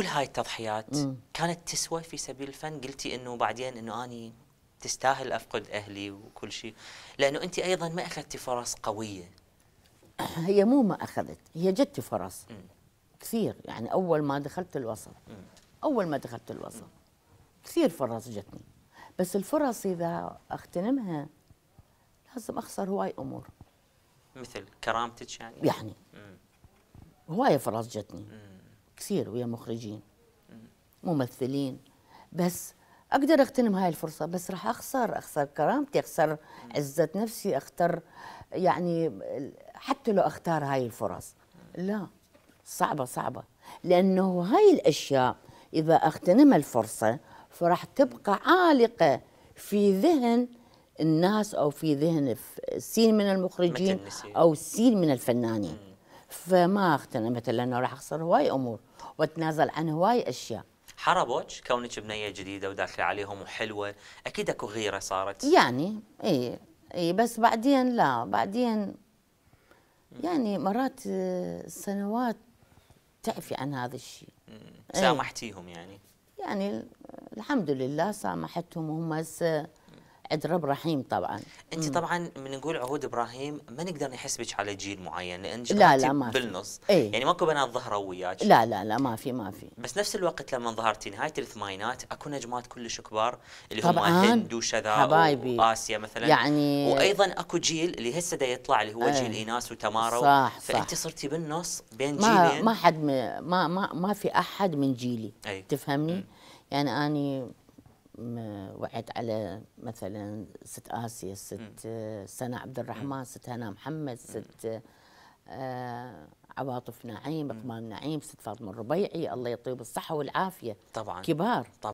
كل هاي التضحيات مم. كانت تسوى في سبيل الفن قلتي انه بعدين انه اني تستاهل افقد اهلي وكل شيء لانه انت ايضا ما اخذتي فرص قويه هي مو ما اخذت هي جت فرص مم. كثير يعني اول ما دخلت الوسط مم. اول ما دخلت الوسط كثير فرص جتني بس الفرص اذا اغتنمها لازم اخسر هواي امور مثل كرامتك يعني يعني هواي فرص جتني مم. كثير ويا مخرجين ممثلين بس اقدر اغتنم هاي الفرصه بس راح اخسر اخسر كرامتي اخسر عزه نفسي اختار يعني حتى لو اختار هاي الفرص لا صعبه صعبه لانه هاي الاشياء اذا اغتنم الفرصه فراح تبقى عالقه في ذهن الناس او في ذهن السين من المخرجين او السين من الفنانين فما اغتنمت لانه راح اخسر هواي امور واتنازل عن هواي اشياء حربوك كونك بنيه جديده وداخله عليهم وحلوه اكيد اكو غيره صارت يعني اي اي بس بعدين لا بعدين يعني مرات آه، سنوات تعفي عن هذا الشيء سامحتيهم يعني يعني الحمد لله سامحتهم وهم هسه عند رب رحيم طبعا انت طبعا من نقول عهود ابراهيم ما نقدر نحسبك على جيل معين لان لا لا ما في بالنص ايه؟ يعني ماكو بنات ظهروا وياك لا لا لا ما في ما في بس نفس الوقت لما ظهرتي نهايه الثمانينات اكو نجمات كلش كبار اللي هم هند وشذا واسيا مثلا يعني وايضا اكو جيل اللي هسه دا يطلع اللي هو ايه؟ جيل ايناس وتمارا صح صح فانت صرتي بالنص بين ما جيلين ما حد ما ما ما في احد من جيلي ايه؟ تفهمني؟ يعني اني وعدت على مثلا ست آسيا ست سناء عبد الرحمن ست هنا محمد ست آه، عواطف نعيم اقبال نعيم ست فاطمه الربيعي الله يطيب الصحه والعافيه طبعا كبار طبعا